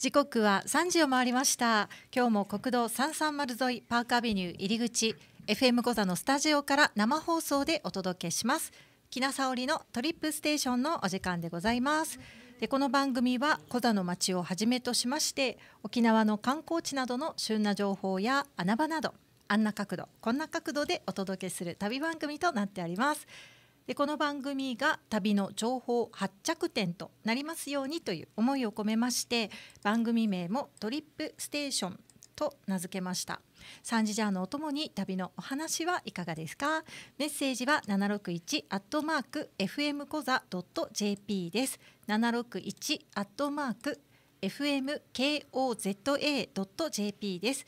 時刻は三時を回りました今日も国道三三丸沿いパークアビニュー入り口 FM 小座のスタジオから生放送でお届けします木名沙織のトリップステーションのお時間でございますでこの番組は小座の街をはじめとしまして沖縄の観光地などの旬な情報や穴場などあんな角度こんな角度でお届けする旅番組となっておりますこの番組が旅の情報発着点となりますようにという思いを込めまして番組名もトリップステーションと名付けました3時ジャーのおともに旅のお話はいかがですかメッセージは761アットマーク FM コザ .jp です761アットマーク fmkoza.jp です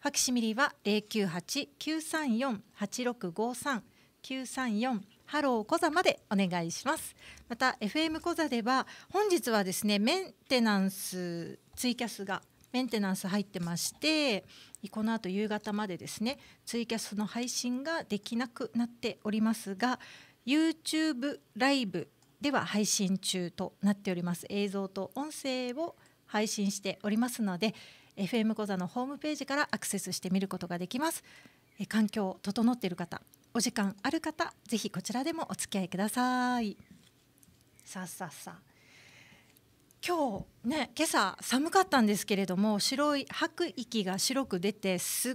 ファキシミリは零九八九三四八六五三九三四ハローコ座までお願いしますまた FM コ座では本日はですねメンテナンスツイキャスがメンテナンス入ってましてこの後夕方までですねツイキャスの配信ができなくなっておりますが YouTube ライブでは配信中となっております映像と音声を配信しておりますので FM 講座のホームページからアクセスしてみることができます環境整っている方お時間ある方ぜひこちらでもお付き合いくださいさあさあさあ今日ね今朝寒かったんですけれども白い吐く息が白く出てすっ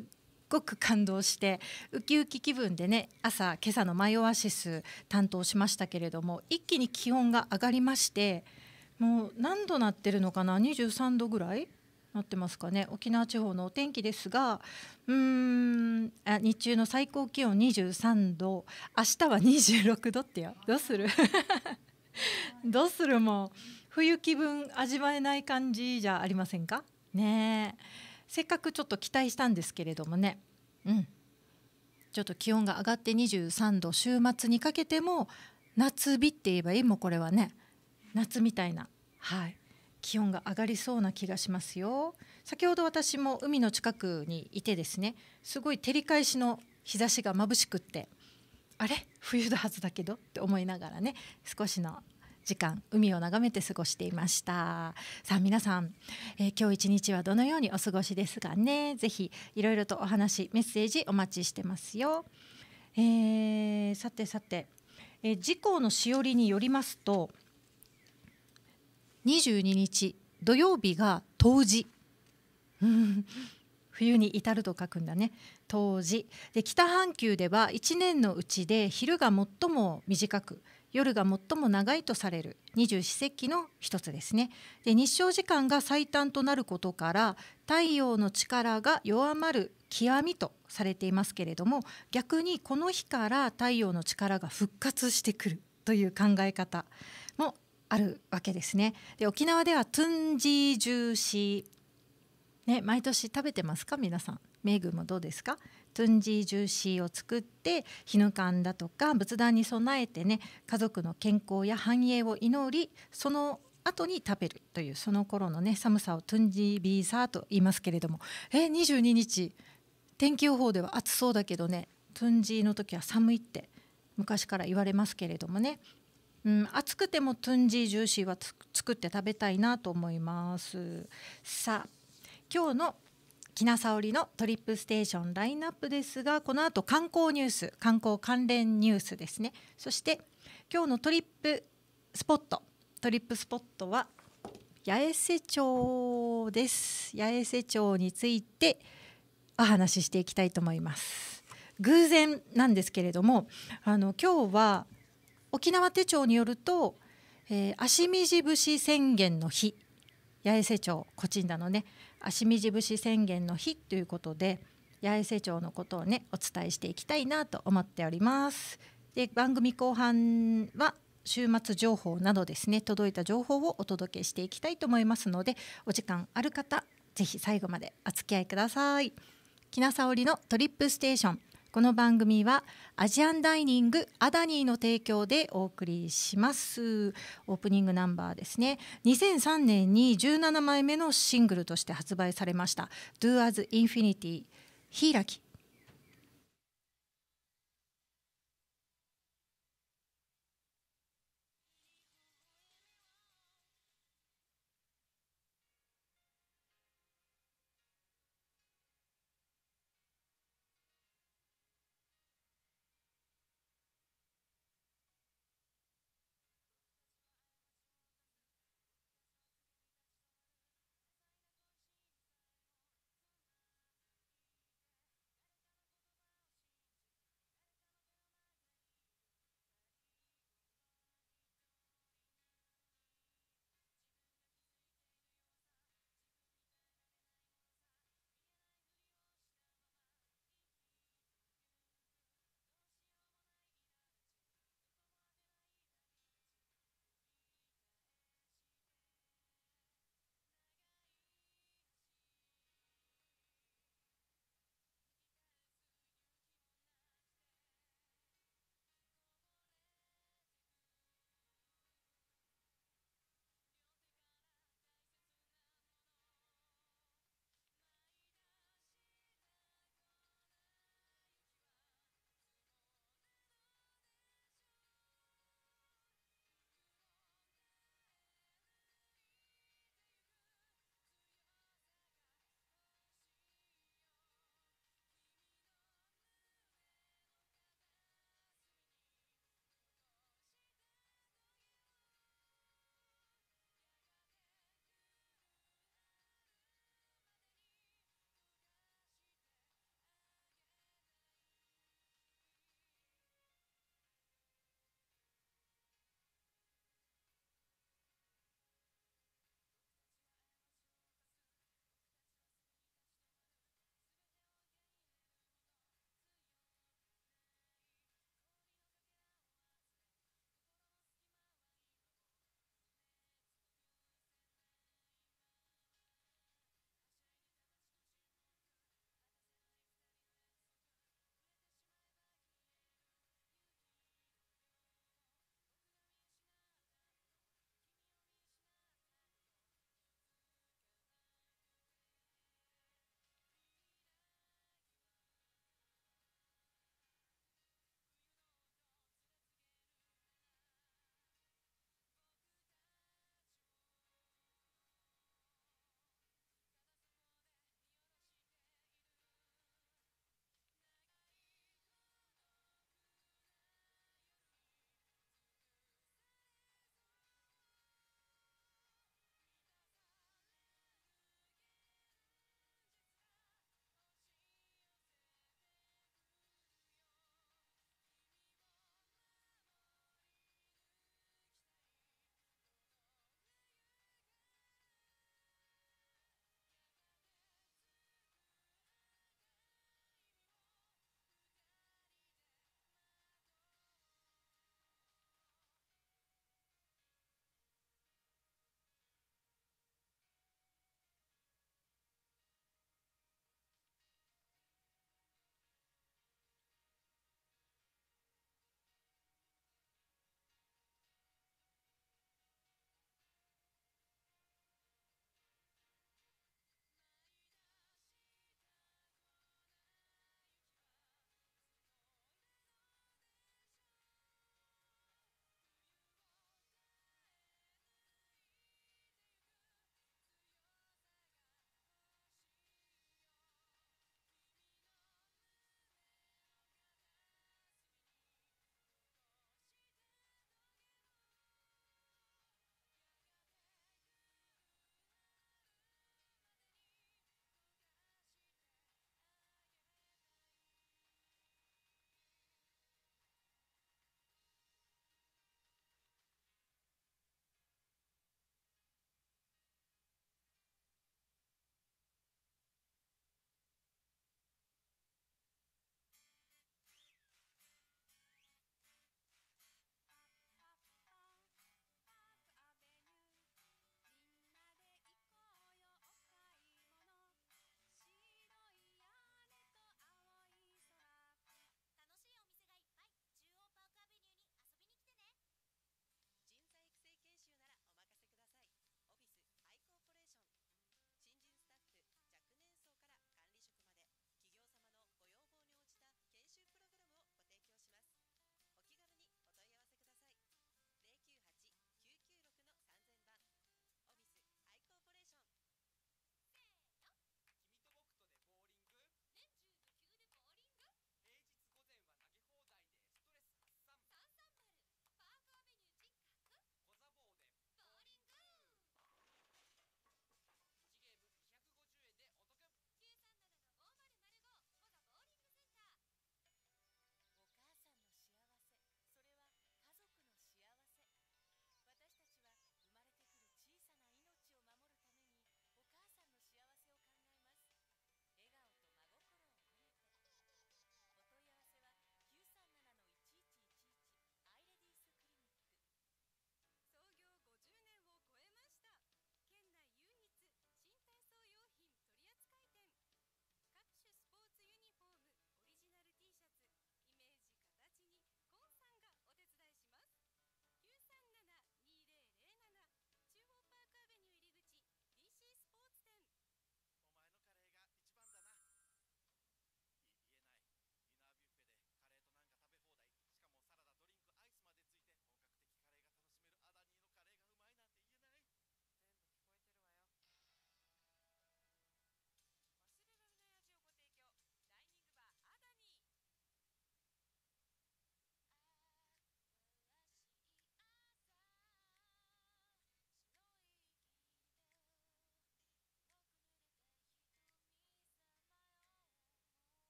ごく感動してウキウキ気分でね朝今朝のマイオアシス担当しましたけれども一気に気温が上がりましてもう何度なってるのかな23度ぐらいなってますかね沖縄地方のお天気ですがうんあ日中の最高気温23度明日は26度ってよどうするどうするも冬気分味わえない感じじゃありませんかねせっかくちょっと期待したんですけれどもねうんちょっと気温が上がって23度週末にかけても夏日って言えばいいもうこれはね夏みたいなはい気温が上がりそうな気がしますよ先ほど私も海の近くにいてですねすごい照り返しの日差しが眩しくってあれ冬だはずだけどって思いながらね少しの時間海を眺めて過ごしていましたさあ皆さん、えー、今日一日はどのようにお過ごしですかねぜひいろいろとお話メッセージお待ちしてますよ、えー、さてさて、えー、事故のしおりによりますと22日土曜日が冬至 冬に至ると書くんだね冬至で北半球では1年のうちで昼が最も短く夜が最も長いとされる二十四節気の一つですねで日照時間が最短となることから太陽の力が弱まる極みとされていますけれども逆にこの日から太陽の力が復活してくるという考え方もあるわけですね。で沖縄ではトゥンジージューシー、ね、毎年食べてますか皆さん。メグもどうですかトゥンジージューシーを作ってヒヌカンだとか仏壇に備えてね家族の健康や繁栄を祈りその後に食べるというその頃のね寒さをトゥンジービーサーと言いますけれどもえ22日天気予報では暑そうだけどねトゥンジーの時は寒いって昔から言われますけれどもねうん、暑くてもトゥンジージューシーは作って食べたいなと思いますさあ今日のきなさおりのトリップステーションラインナップですがこの後観光ニュース観光関連ニュースですねそして今日のトリップスポットトリップスポットは八重瀬町です八重瀬町についてお話ししていきたいと思います偶然なんですけれどもあの今日は沖縄手帳によると、えー、足みじ節宣言の日八重瀬町こちんだのね足みじ節宣言の日ということで八重瀬町のことをねお伝えしていきたいなと思っております。で番組後半は週末情報などですね届いた情報をお届けしていきたいと思いますのでお時間ある方ぜひ最後までお付き合いください。木なさおりのトリップステーションこの番組はアジアンダイニングアダニーの提供でお送りしますオープニングナンバーですね2003年に17枚目のシングルとして発売されました Do As Infinity ヒイラキ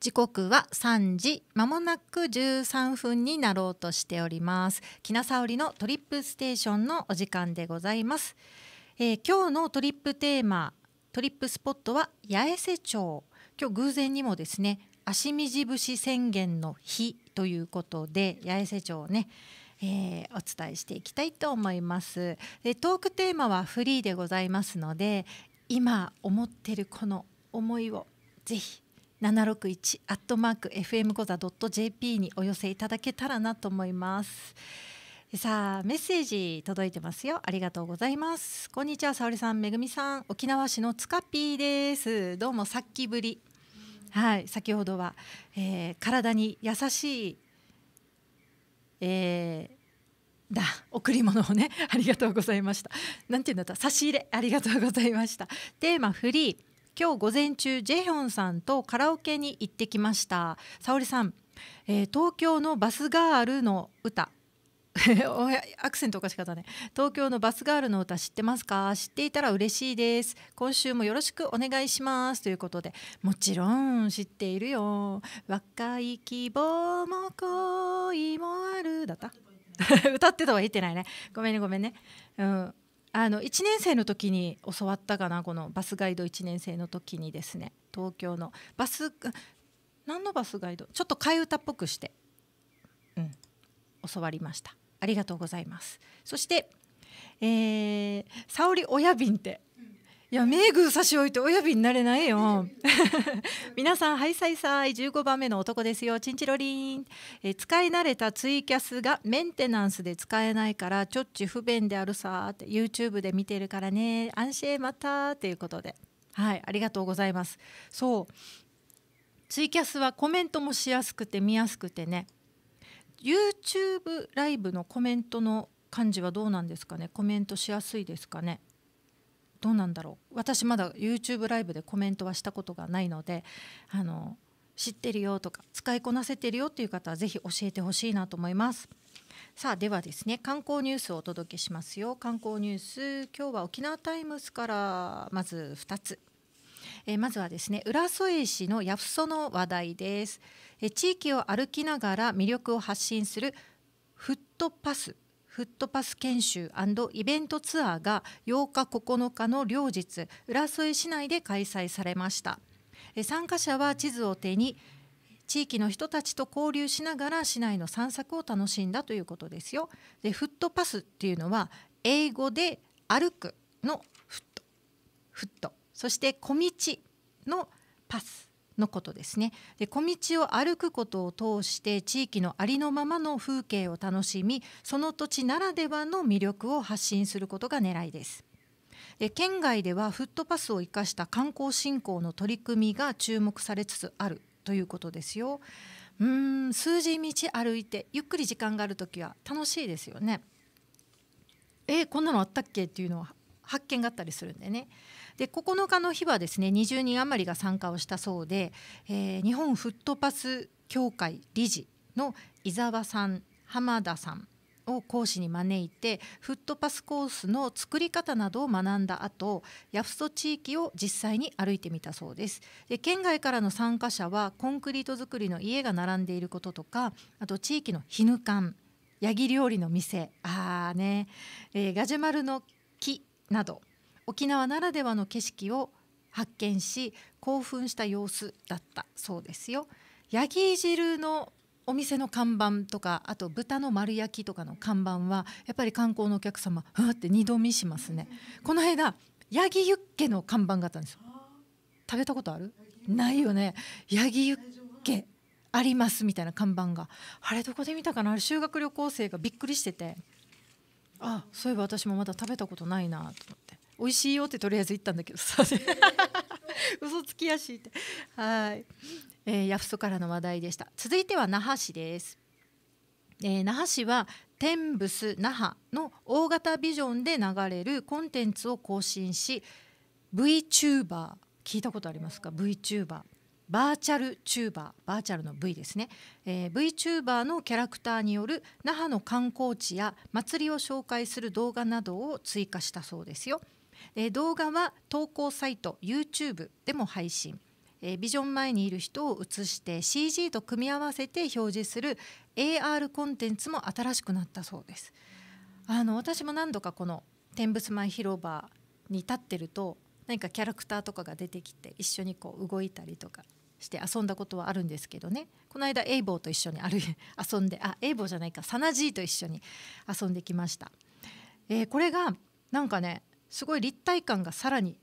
時刻は三時まもなく十三分になろうとしております木なさおりのトリップステーションのお時間でございます、えー、今日のトリップテーマトリップスポットは八重瀬町今日偶然にもですね足水節宣言の日ということで八重瀬町をねえー、お伝えしていきたいと思いますでトークテーマはフリーでございますので今思ってるこの思いをぜひ七六一アットマーク FM ゴザ .jp にお寄せいただけたらなと思います。さあメッセージ届いてますよありがとうございますこんにちは沙織さんめぐみさん沖縄市のつかぴーですどうもさっきぶりはい先ほどは、えー、体に優しい、えーだ贈り物をね ありがとうございました。なんていうんだった差し入れありがとうございました。テーマフリー今日午前中ジェヒョンさんとカラオケに行ってきました沙織さん、えー、東京のバスガールの歌 アクセントおかしかったね東京のバスガールの歌知ってますか知っていたら嬉しいです今週もよろしくお願いしますということでもちろん知っているよ若い希望も恋もあるだった 歌ってたは言ってないねごめんねごめんねうんあの1年生の時に教わったかなこのバスガイド1年生の時にですね東京のバス何のバスガイドちょっと替え歌っぽくして、うん、教わりましたありがとうございますそして、えー、沙織親便っていや名具差し置いて呼びになれないよ 皆さんハイサイサイ15番目の男ですよチンチロリン、え使い慣れたツイキャスがメンテナンスで使えないからちょっち不便であるさって YouTube で見てるからね安心またということではいありがとうございますそうツイキャスはコメントもしやすくて見やすくてね YouTube ライブのコメントの感じはどうなんですかねコメントしやすいですかねどうなんだろう私まだ YouTube ライブでコメントはしたことがないのであの知ってるよとか使いこなせてるよっていう方は是非教えてほしいなと思います。さあではですね観光ニュースをお届けしますよ観光ニュース今日は沖縄タイムスからまず2つえまずはですね浦添市のヤフソの話題ですえ地域を歩きながら魅力を発信するフットパスフットパス研修イベントツアーが8日9日の両日浦添市内で開催されました参加者は地図を手に地域の人たちと交流しながら市内の散策を楽しんだということですよでフットパスっていうのは英語で歩くのフットフットそして小道のパスのことですねで小道を歩くことを通して地域のありのままの風景を楽しみその土地ならではの魅力を発信することが狙いですで県外ではフットパスを生かした観光振興の取り組みが注目されつつあるということですようん数字道歩いてゆっくり時間がある時は楽しいですよねえこんなのあったっけっていうのは発見があったりするんでねで9日の日はですね20人余りが参加をしたそうで、えー、日本フットパス協会理事の伊沢さん浜田さんを講師に招いてフットパスコースの作り方などを学んだ後ヤフソ地域を実際に歩いてみたそうですで県外からの参加者はコンクリート作りの家が並んでいることとかあと地域の絹缶ヤギ料理の店あーね、えー、ガジュマルの木など沖縄ならではの景色を発見し興奮した様子だったそうですよ。ヤギ汁のお店の看板とかあと豚の丸焼きとかの看板はやっぱり観光のお客様ふわって二度見しますね。この間ヤギユッケの看板があったんですよ。食べたことある？ないよね。ヤギユッケありますみたいな看板があれどこで見たかな？修学旅行生がびっくりしてて、あそういえば私もまだ食べたことないなと思って。美味しいよってとりあえず言ったんだけどさ 嘘つきやしいってはい、えー、ヤフソからの話題でした続いては那覇市です、えー、那覇市は天ス那覇の大型ビジョンで流れるコンテンツを更新し VTuber 聞いたことありますか VTuber バーチャルチューバーバーチャルの V ですね、えー、VTuber のキャラクターによる那覇の観光地や祭りを紹介する動画などを追加したそうですよ。え動画は投稿サイト YouTube でも配信えビジョン前にいる人を映して CG と組み合わせて表示する AR コンテンツも新しくなったそうですあの私も何度かこの天仏前広場に立ってると何かキャラクターとかが出てきて一緒にこう動いたりとかして遊んだことはあるんですけどねこの間エイボーと一緒に遊んであエイボーじゃないかサナジーと一緒に遊んできました、えー、これがなんかねすごい立体感がさらに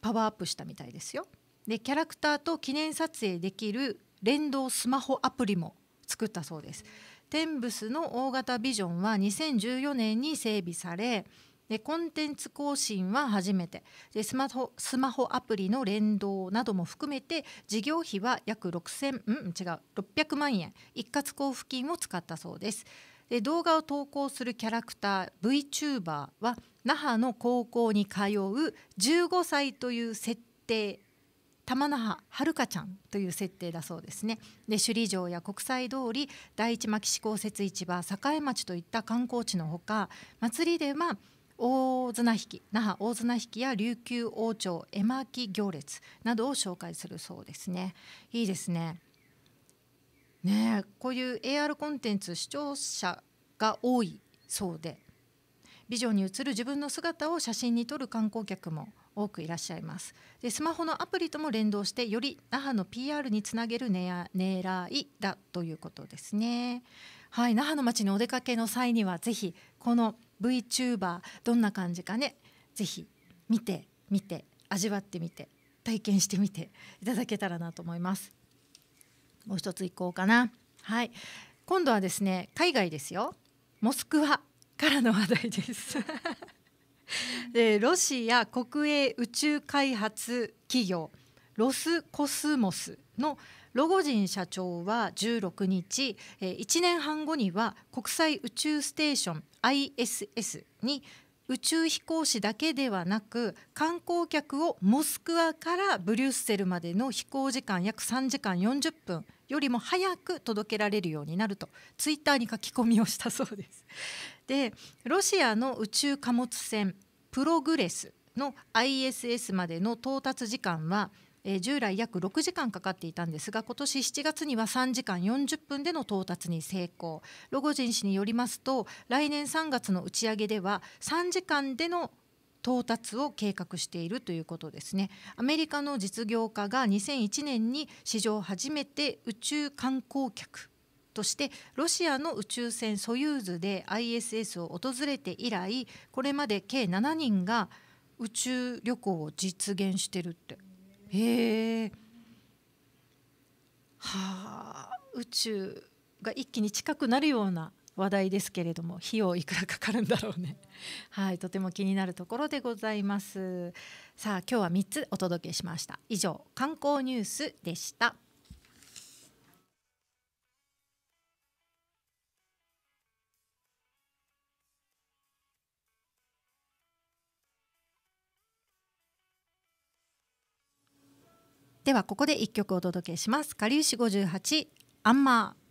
パワーアップしたみたいですよ。でキャラクターと記念撮影できる連動スマホアプリも作ったそうです。テンブスの大型ビジョンは2014年に整備されでコンテンツ更新は初めてでスマホスマホアプリの連動なども含めて事業費は約6000、うん、違う600万円一括交付金を使ったそうです。で動画を投稿するキャラクター VTuber は那覇の高校に通う15歳という設定玉那覇はるかちゃんという設定だそうですねで首里城や国際通り第一牧師公設市場栄町といった観光地のほか祭りでは大綱引き那覇大綱引きや琉球王朝絵巻行列などを紹介するそうですねいいですねねこういう AR コンテンツ視聴者が多いそうでビジョンに映る自分の姿を写真に撮る観光客も多くいらっしゃいますでスマホのアプリとも連動してより那覇の PR につなげる狙いだということですねはい那覇の街にお出かけの際にはぜひこの VTuber どんな感じかねぜひ見て見て味わってみて体験してみていただけたらなと思いますもう一つ行こうかなはい今度はですね海外ですよモスクワからの話題ですでロシア国営宇宙開発企業ロスコスモスのロゴジン社長は16日1年半後には国際宇宙ステーション ISS に宇宙飛行士だけではなく観光客をモスクワからブリュッセルまでの飛行時間約3時間40分よりも早く届けられるようになるとツイッターに書き込みをしたそうです。でロシアの宇宙貨物船プログレスの ISS までの到達時間は従来約6時間かかっていたんですが今年7月には3時間40分での到達に成功ロゴジン氏によりますと来年3月の打ち上げでは3時間での到達を計画しているということですねアメリカの実業家が2001年に史上初めて宇宙観光客としてロシアの宇宙船ソユーズで ISS を訪れて以来これまで計7人が宇宙旅行を実現してるって。へえ。はあ宇宙が一気に近くなるような話題ですけれども費用いくらかかるんだろうね はいとても気になるところでございますさあ今日は3つお届けしました以上観光ニュースでしたではここで一曲お届けします「かりゆし58アンマー」。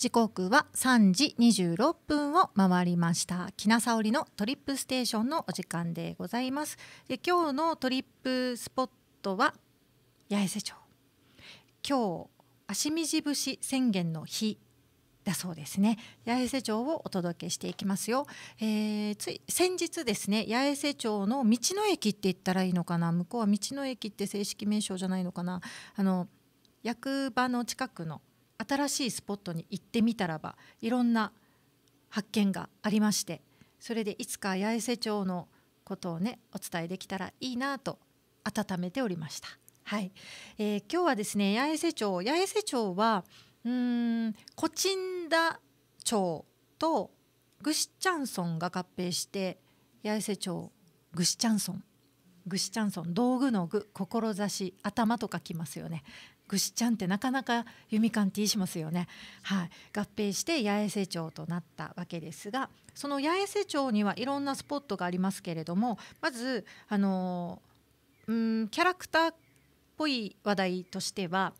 時刻は三時二十六分を回りましたきなさおりのトリップステーションのお時間でございますで今日のトリップスポットは八重瀬町今日足み節宣言の日だそうですね八重瀬町をお届けしていきますよ、えー、つい先日ですね八重瀬町の道の駅って言ったらいいのかな向こうは道の駅って正式名称じゃないのかなあの役場の近くの新しいスポットに行ってみたらばいろんな発見がありましてそれでいつか八重瀬町のことをねお伝えできたらいいなと温めておりました。はい、えー、今日はですね八重瀬町八重瀬町はうんコチンダ町とグシチャンソンが合併して八重瀬町グシチャンソングシチャンソン道具の具志頭と書きますよねしちゃんってなかなか弓感 T しますよね、はい、合併して八重瀬町となったわけですがその八重瀬町にはいろんなスポットがありますけれどもまずあのうんキャラクターっぽい話題としては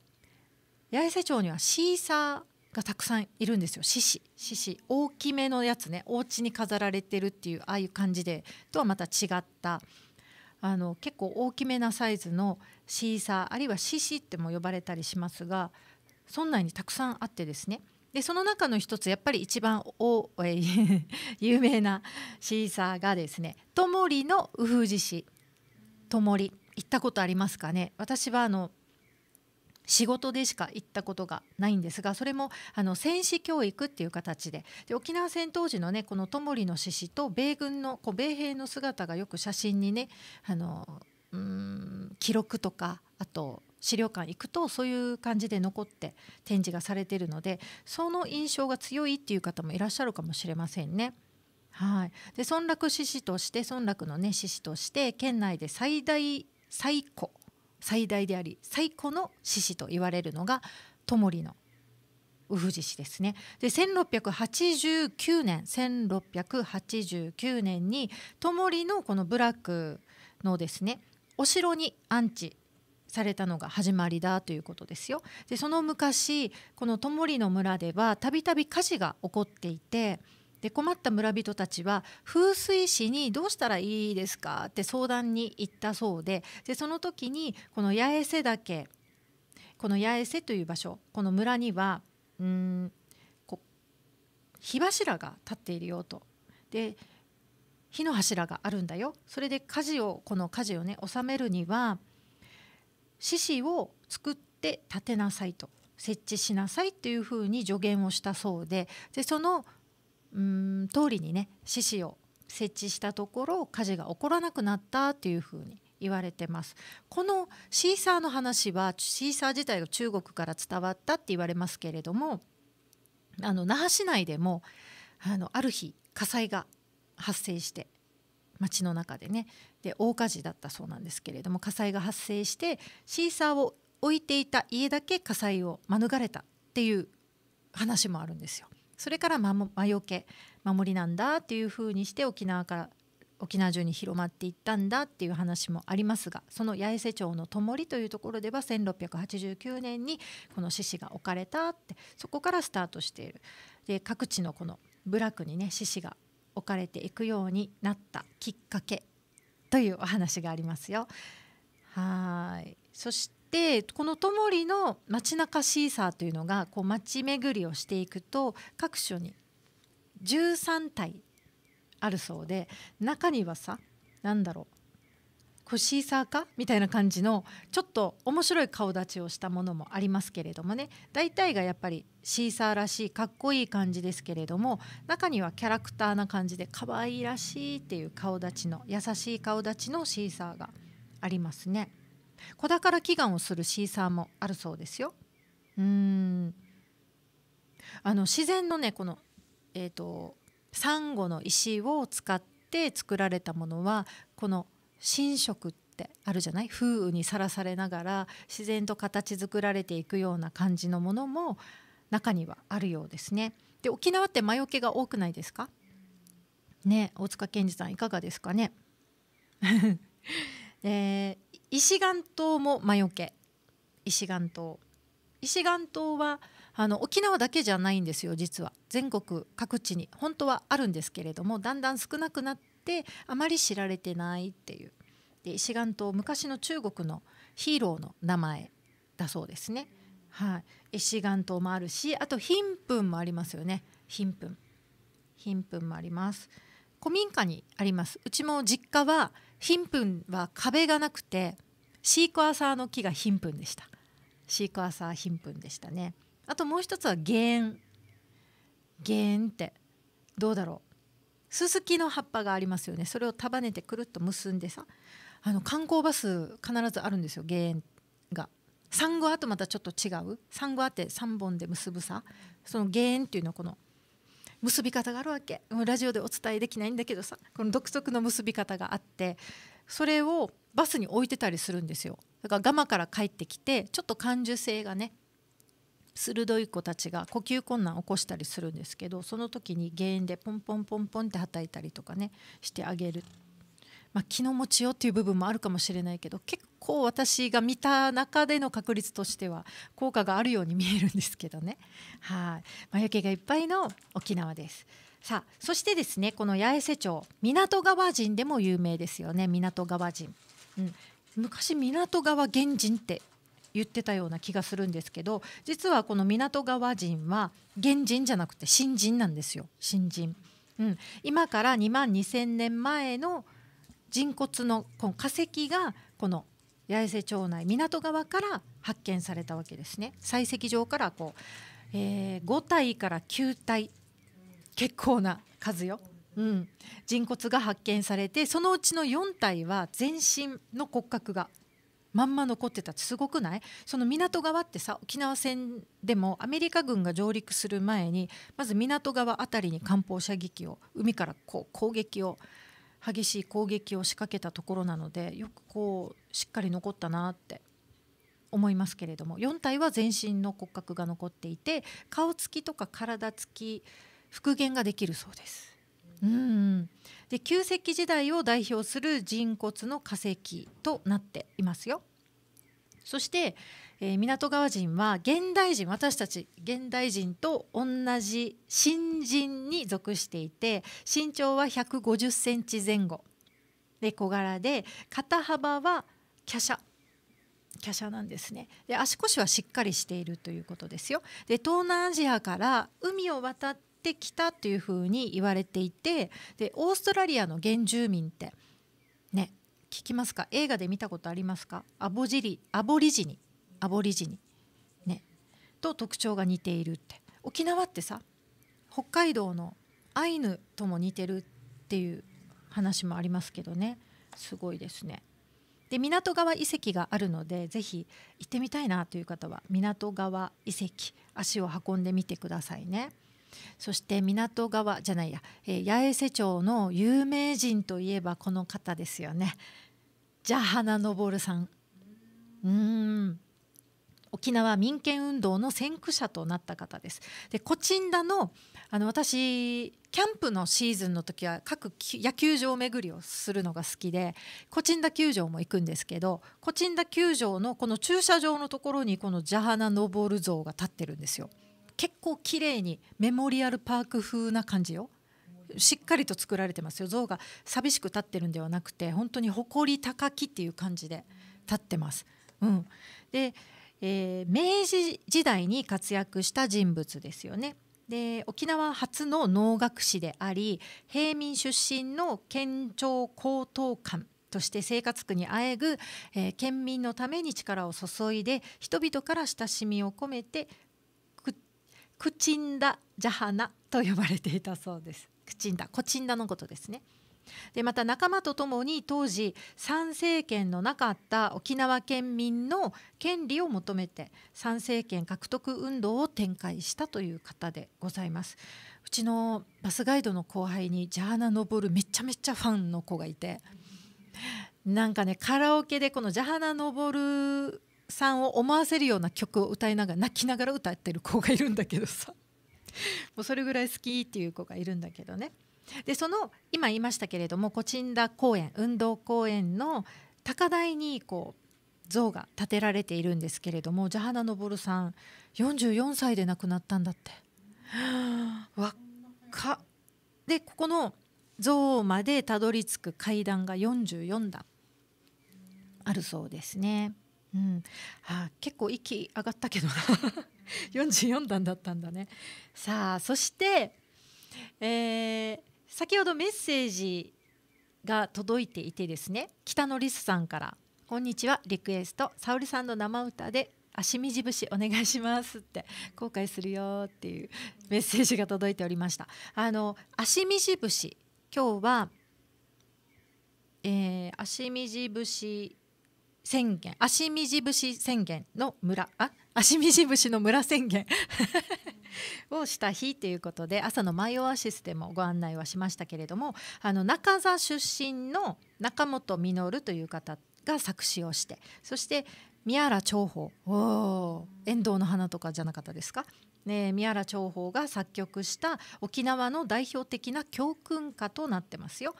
八重瀬町にはシーサーがたくさんいるんですよ獅子獅子大きめのやつねお家に飾られてるっていうああいう感じでとはまた違ったあの結構大きめなサイズのシーサーあるいはシシっても呼ばれたりしますが村内にたくさんあってですねでその中の一つやっぱり一番お、え有名なシーサーがですね「ともりの宇富士市」「ともり」行ったことありますかね私はあの仕事でしか行ったことがないんですがそれもあの戦士教育っていう形でで沖縄戦当時のねこの友利の獅子と米軍のこう米兵の姿がよく写真にねあのうん記録とかあと資料館行くとそういう感じで残って展示がされてるのでその印象が強いっていう方もいらっしゃるかもしれませんね。はい、で村落獅子として村落のね獅子として県内で最大最古最大であり最古の獅子と言われるのが友利の宇富士市ですねで1689年1689年に友利のこの部落のですねお城に安置されたのが始まりだということですよ。でその昔この友利の村ではたびたび火事が起こっていてで困った村人たちは風水師にどうしたらいいですかって相談に行ったそうででその時にこの八重瀬岳この八重瀬という場所この村にはうん火柱が立っているよと。で火の柱があるんだよそれで火事をこの火事をね収めるには獅子を作って建てなさいと設置しなさいっていうふうに助言をしたそうででそのうん通りにね獅子を設置したところ火事が起こらなくなったというふうに言われてますこのシーサーの話はシーサー自体が中国から伝わったって言われますけれどもあの那覇市内でもあのある日火災が発生して町の中でねで大火事だったそうなんですけれども火災が発生してシーサーを置いていた家だけ火災を免れたっていう話もあるんですよ。それから魔除け守りなんだっていうふうにして沖縄から沖縄中に広まっていったんだっていう話もありますがその八重瀬町のともりというところでは1689年にこの獅子が置かれたってそこからスタートしているで各地のこの部落にね獅子が置かれていくようになったきっかけというお話がありますよ。はいそしでこのともりの街中シーサーというのがこう街巡りをしていくと各所に13体あるそうで中にはさ何だろうこシーサーかみたいな感じのちょっと面白い顔立ちをしたものもありますけれどもね大体がやっぱりシーサーらしいかっこいい感じですけれども中にはキャラクターな感じで可愛らしいっていう顔立ちの優しい顔立ちのシーサーがありますね。子宝祈願をするシーサーもあるそうですよ。うんあの自然のねこの、えーと、サンゴの石を使って作られたものはこの神職ってあるじゃない風雨にさらされながら自然と形作られていくような感じのものも中にはあるようですね。で沖縄って魔除けが多くないですかね大塚健二さんいかがですかねえー、石岩島も魔除け石岩島石岩島はあの沖縄だけじゃないんですよ実は全国各地に本当はあるんですけれどもだんだん少なくなってあまり知られてないっていうで石岩島昔の中国のヒーローの名前だそうですね。はい、石岩島もあるしあと貧富もありますよね貧富貧富もあります古民家にありますうちも実家は貧富は壁がなくてシークワーサーの木が貧富でしたシークワーサー貧富でしたねあともう一つは原原ってどうだろうススキの葉っぱがありますよねそれを束ねてくるっと結んでさあの観光バス必ずあるんですよ原因が。産後あとまたちょっと違う産後あって3本で結ぶさその原因っていうのはこの結び方があるわけもうラジオでお伝えできないんだけどさこの独特の結び方があってそれをバスに置いてたりするんですよだからガマから帰ってきてちょっと感受性がね鋭い子たちが呼吸困難を起こしたりするんですけどその時に原因でポンポンポンポンって叩いたりとかねしてあげるまあ、気の持ちよっていう部分もあるかもしれないけど結構私が見た中での確率としては効果があるように見えるんですけどねはい眉毛がいっぱいの沖縄です。さあそしてですねこの八重瀬町港川人でも有名ですよね港川人、うん、昔港川原人って言ってたような気がするんですけど実はこの港川人は原人じゃなくて新人なんですよ新人、うん、今から2万2,000年前の「人骨のこの化石がこの八重瀬町内港側から発見されたわけですね採石場からこう、えー、5体から9体結構な数よ、うん、人骨が発見されてそのうちの4体は全身の骨格がまんま残ってたってすごくないその港側ってさ沖縄戦でもアメリカ軍が上陸する前にまず港側辺りに艦砲射撃を海からこう攻撃を激しい攻撃を仕掛けたところなのでよくこうしっかり残ったなって思いますけれども4体は全身の骨格が残っていて顔つきとか体つき復元ができるそうです。うんで旧石器時代を代表する人骨の化石となっていますよ。そしてえー、港川人は現代人私たち現代人と同じ新人に属していて身長は1 5 0センチ前後で小柄で肩幅は華奢華奢なんですねで足腰はしっかりしているということですよ。で東南アジアから海を渡ってきたというふうに言われていてでオーストラリアの原住民ってね聞きますか映画で見たことありますかアボジリアボリジニアボリジニ、ね、と特徴が似ているって沖縄ってさ北海道のアイヌとも似てるっていう話もありますけどねすごいですね。で港川遺跡があるのでぜひ行ってみたいなという方は港川遺跡足を運んでみてくださいね。そして港川じゃないや、えー、八重瀬町の有名人といえばこの方ですよね。じゃ花のぼるさん。うん沖縄民権運動の先駆者となった方です。でコチンダのあの私キャンプのシーズンの時は各野球場巡りをするのが好きでコチンダ球場も行くんですけどコチンダ球場のこの駐車場のところにこのジャハナ・ノボル像が立ってるんですよ。結構綺麗にメモリアルパーク風な感じよ。しっかりと作られてますよ像が寂しく立ってるんではなくて本当に誇り高きっていう感じで立ってます。うん、でえー、明治時代に活躍した人物ですよね。で沖縄初の能楽師であり平民出身の県庁高等官として生活苦にあえぐ、えー、県民のために力を注いで人々から親しみを込めてクチンダ・ジャハナと呼ばれていたそうです。くちんだこちんだのことですね。でまた仲間とともに当時参政権のなかった沖縄県民の権利を求めて参政権獲得運動を展開したという方でございますうちのバスガイドの後輩にジャーナ・ノボルめちゃめちゃファンの子がいてなんかねカラオケでこのジャーナ・ノボルさんを思わせるような曲を歌いながら泣きながら歌ってる子がいるんだけどさもうそれぐらい好きっていう子がいるんだけどね。でその今言いましたけれどもコチンダ公園運動公園の高台にこう像が建てられているんですけれどもジャハナ・ノボルさん44歳で亡くなったんだって。わかでここの像までたどり着く階段が44段あるそうですね。うん、あ、結構息上がったけど44 段だったんだね。さあそして、えー、先ほどメッセージが届いていてですね北野リスさんから「こんにちはリクエスト沙織さんの生歌で足みじ節お願いします」って後悔するよっていうメッセージが届いておりました。あの足みじ節今日は、えー、足みじ節宣言足みじ節宣言の村あ足みじ節の村宣言をした日ということで朝のマイオアシスでもご案内はしましたけれどもあの中座出身の中本実という方が作詞をしてそして宮原長宝お遠藤の花とかじゃなかったですか、ね、宮原長宝が作曲した沖縄の代表的な教訓歌となってますよ。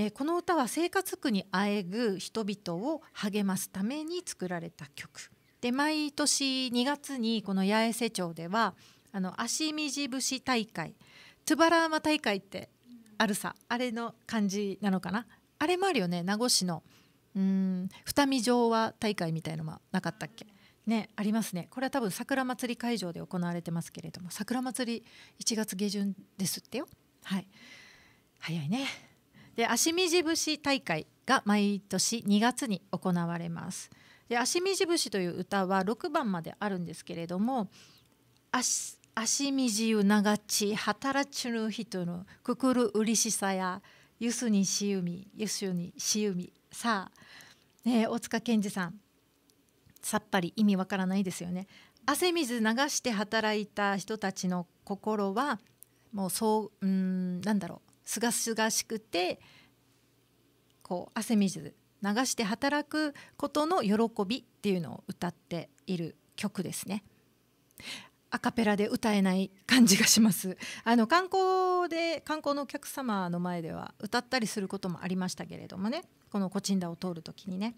えこの歌は生活苦にあえぐ人々を励ますために作られた曲で毎年2月にこの八重瀬町ではあの足水節大会トゥバラーマ大会ってあるさあれの感じなのかなあれもあるよね名護市のうん二見城和大会みたいのもなかったっけねありますねこれは多分桜祭り会場で行われてますけれども桜祭り1月下旬ですってよはい早いねで足じ節大会が毎年2月に行われますで足じ節という歌は6番まであるんですけれども足足水を流ち働ちぬ人のくく心嬉しさやゆすにしゆみゆすにしゆみさあ、ね、大塚健二さんさっぱり意味わからないですよね汗水流して働いた人たちの心はもうそううんなんだろうすがすがしくてこう汗水流して働くことの喜びっていうのを歌っている曲ですね。アカペラで歌えない感じがしますあの観光で観光のお客様の前では歌ったりすることもありましたけれどもねこの「コチンダ」を通る時にね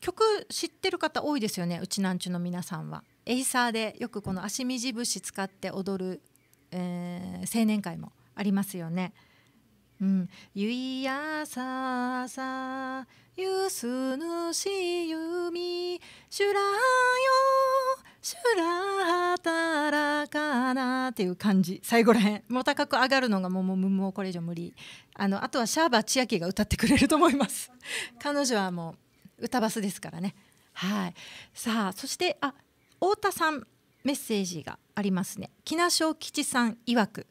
曲知ってる方多いですよねうちなんちゅの皆さんはエイサーでよくこの足みじ節使って踊る、えー、青年会もありますよね。ゆいやささゆすぬしゆみしゅらよシュラ働かなっていう感じ最後らへんもう高く上がるのがもうもうこれ以上無理あのあとはシャーバー千秋が歌ってくれると思います 彼女はもう歌バスですからねはいさあそしてあ太田さんメッセージがありますね木名正吉さん曰く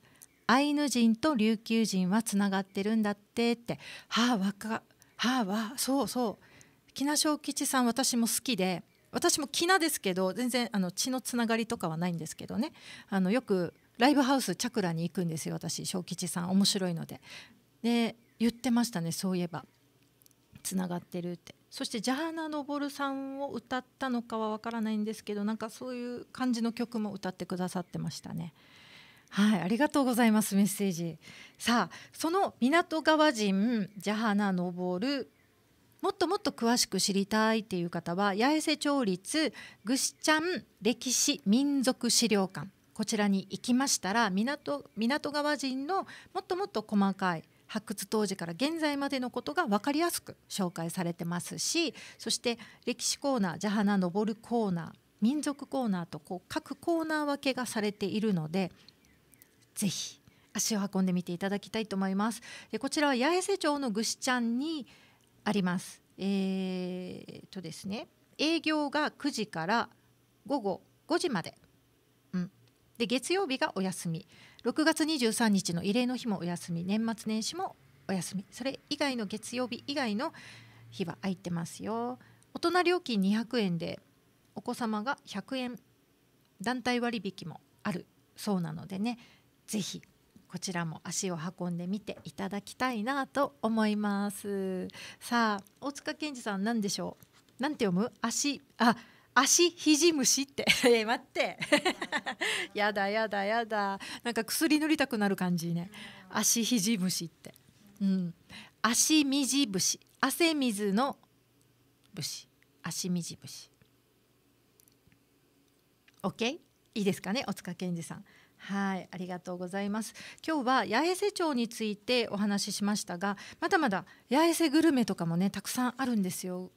アイヌ人と琉球人はつながってるんだってってはあわかはあわそうそう木名正吉さん私も好きで私もきなですけど全然あの血のつながりとかはないんですけどねあのよくライブハウスチャクラに行くんですよ私小吉さん面白いので。で言ってましたねそういえばつながってるってそしてジャーナ・ノボルさんを歌ったのかはわからないんですけどなんかそういう感じの曲も歌ってくださってましたね。はい、ありがとうございますメッセージ。さあ、その港川人ジャハナ・ノボルもっともっと詳しく知りたいという方は八重瀬町立ぐしちゃん歴史民族資料館こちらに行きましたら港港川人のもっともっと細かい発掘当時から現在までのことが分かりやすく紹介されてますしそして歴史コーナー「ジャハナ登るコーナー」民族コーナーとこう各コーナー分けがされているのでぜひ足を運んでみていただきたいと思います。でこちらは八重瀬町のぐしちゃんにあります。えー、とですね営業が9時から午後5時まで、うん、で月曜日がお休み6月23日の慰霊の日もお休み年末年始もお休みそれ以外の月曜日以外の日は空いてますよ大人料金200円でお子様が100円団体割引もあるそうなのでね是非こちらも足を運んでみていただきたいなと思いますさあ大塚健二さん何でしょうなんて読む足あ足ひじ虫って え待って やだやだやだなんか薬塗りたくなる感じね足ひじ虫ってうん足みじ節汗水の節足みじ節 OK いいですかね大塚健二さんはい、ありがとうございます。今日は八重瀬町についてお話ししましたが、まだまだ八重瀬グルメとかもねたくさんあるんですよ。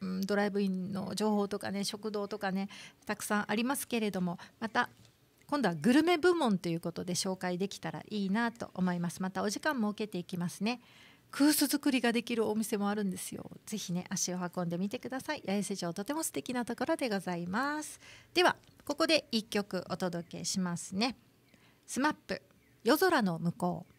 うん、ドライブインの情報とかね食堂とかねたくさんありますけれどもまた今度はグルメ部門ということで紹介できたらいいなと思いますまたお時間設けていきますね空ス作りができるお店もあるんですよぜひね足を運んでみてください八重瀬城とても素敵なところでございますではここで1曲お届けしますねスマップ夜空の向こう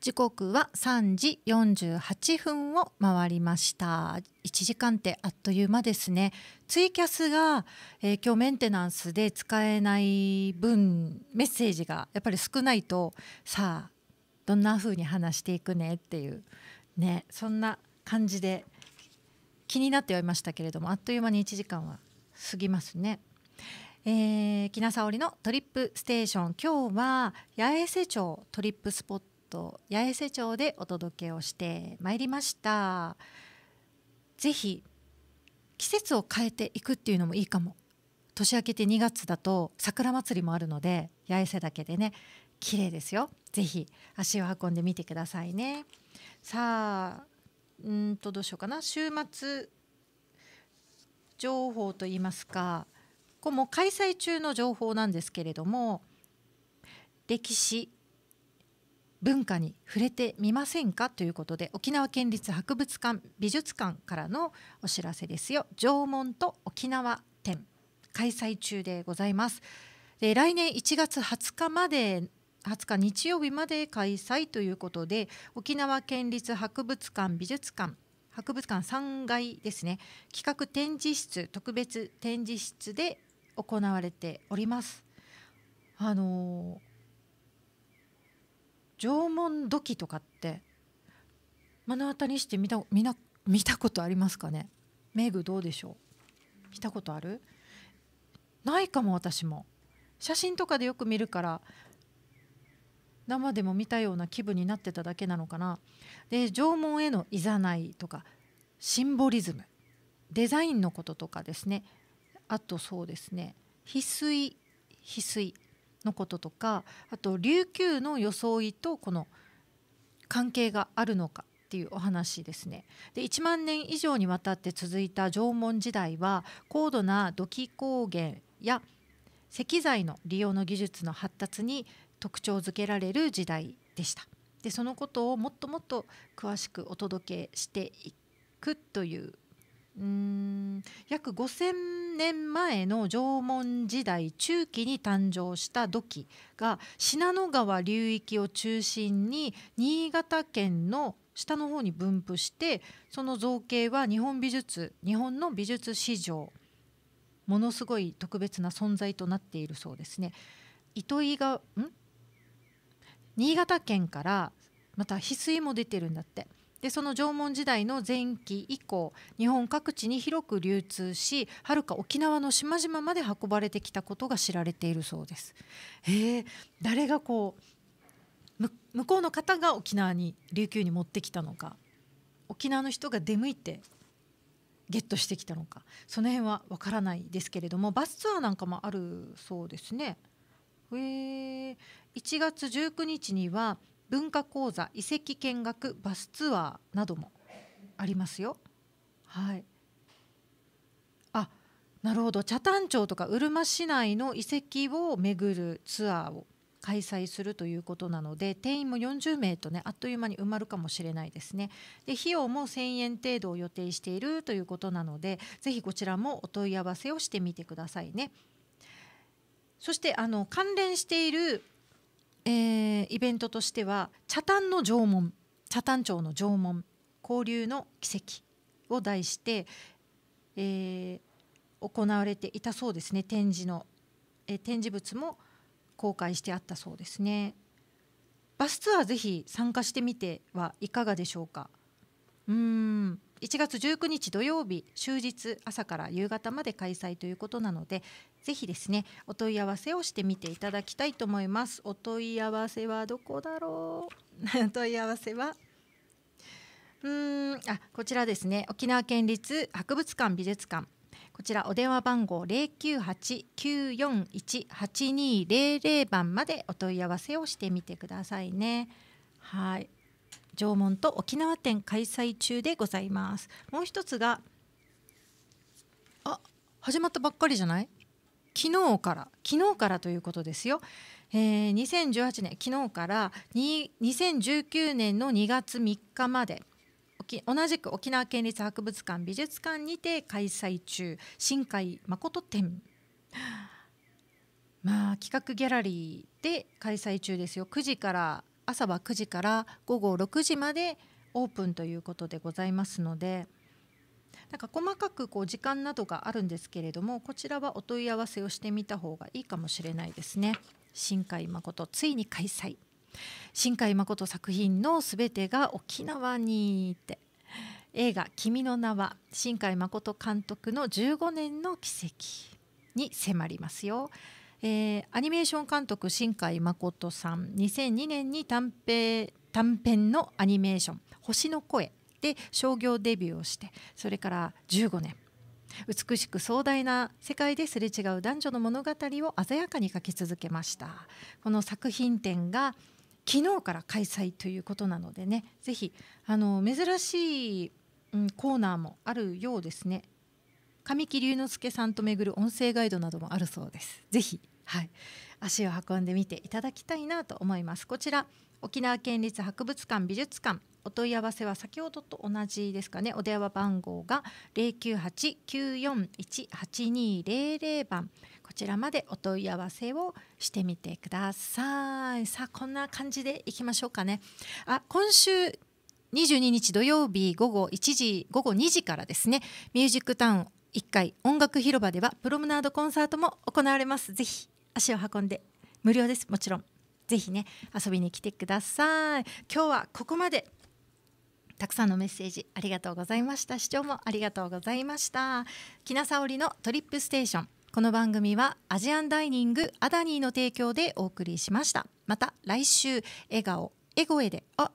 時刻は三時四十八分を回りました一時間ってあっという間ですねツイキャスが、えー、今日メンテナンスで使えない分メッセージがやっぱり少ないとさあどんな風に話していくねっていうねそんな感じで気になってはいましたけれどもあっという間に一時間は過ぎますね。えー、木那沙織のトリップステーション今日は八重瀬町トリップスポットと八重瀬町でお届けをしてまいりましたぜひ季節を変えていくっていうのもいいかも年明けて2月だと桜祭りもあるので八重瀬だけでね綺麗ですよぜひ足を運んでみてくださいねさあうんとどうしようかな週末情報といいますかこれも開催中の情報なんですけれども歴史文化に触れてみませんかということで沖縄県立博物館美術館からのお知らせですよ縄文と沖縄展開催中でございますで来年1月20日まで20日日曜日まで開催ということで沖縄県立博物館美術館博物館3階ですね企画展示室特別展示室で行われておりますあのー縄文土器とかって目の当たりして見た見な見たことありますかねメグどうでしょう見たことあるないかも私も写真とかでよく見るから生でも見たような気分になってただけなのかなで縄文へのいざないとかシンボリズムデザインのこととかですねあとそうですね翡翠翡翠のこととかあと琉球の装いとこの関係があるのかっていうお話ですねで1万年以上にわたって続いた縄文時代は高度な土器工芸や石材の利用の技術の発達に特徴づけられる時代でしたでそのことをもっともっと詳しくお届けしていくといううん約5,000年前の縄文時代中期に誕生した土器が信濃川流域を中心に新潟県の下の方に分布してその造形は日本美術日本の美術史上ものすごい特別な存在となっているそうですね。糸井がん新潟県からまた翡翠も出てるんだって。でその縄文時代の前期以降日本各地に広く流通しはるか沖縄の島々まで運ばれてきたことが知られているそうです。えー、誰がこう向こうの方が沖縄に琉球に持ってきたのか沖縄の人が出向いてゲットしてきたのかその辺はわからないですけれどもバスツアーなんかもあるそうですね。えー、1月19日には文化講座遺跡見学バスツアーなどもありますよ。はい、あなるほど北谷町とかうるま市内の遺跡を巡るツアーを開催するということなので定員も40名とねあっという間に埋まるかもしれないですねで費用も1000円程度を予定しているということなのでぜひこちらもお問い合わせをしてみてくださいねそしてあの関連しているえー、イベントとしては茶炭の縄文茶炭町の縄文交流の奇跡を題して、えー、行われていたそうですね展示の、えー、展示物も公開してあったそうですねバスツアーぜひ参加してみてはいかがでしょうかうん1月19日土曜日終日朝から夕方まで開催ということなのでぜひですねお問い合わせをしてみていただきたいと思いますお問い合わせはどこだろう お問い合わせはうんあこちらですね沖縄県立博物館美術館こちらお電話番号零九八九四一八二零零番までお問い合わせをしてみてくださいね。はい縄文と沖縄展開催中でございますもう一つがあ始まったばっかりじゃない昨日から昨日からということですよ、えー、2018年昨日から2019年の2月3日まで同じく沖縄県立博物館美術館にて開催中新海誠展まあ企画ギャラリーで開催中ですよ9時から朝は9時から午後6時までオープンということでございますのでなんか細かくこう時間などがあるんですけれどもこちらはお問い合わせをしてみた方がいいかもしれないですね。新海誠ついに開催新海誠作品のすべてが沖縄にって映画「君の名は」新海誠監督の15年の軌跡に迫りますよ。えー、アニメーション監督新海誠さん2002年に短編短編のアニメーション「星の声」で商業デビューをしてそれから15年美しく壮大な世界ですれ違う男女の物語を鮮やかに描き続けましたこの作品展が昨日から開催ということなのでねぜひあの珍しい、うん、コーナーもあるようですね神木隆之介さんと巡る音声ガイドなどもあるそうですぜひはい、足を運んでみていただきたいなと思います。こちら沖縄県立博物館美術館お問い合わせは先ほどと同じですかねお電話番号が098-941-8200番こちらまでお問い合わせをしてみてくださいさあこんな感じでいきましょうかねあ今週22日土曜日午後1時午後2時からですねミュージックタウン1階音楽広場ではプロムナードコンサートも行われますぜひ足を運んで無料ですもちろんぜひね遊びに来てください今日はここまでたくさんのメッセージありがとうございました視聴もありがとうございましたきなさおりのトリップステーションこの番組はアジアンダイニングアダニーの提供でお送りしましたまた来週笑顔エゴエであ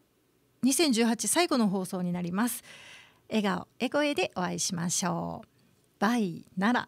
2018最後の放送になります笑顔エゴエでお会いしましょうバイなら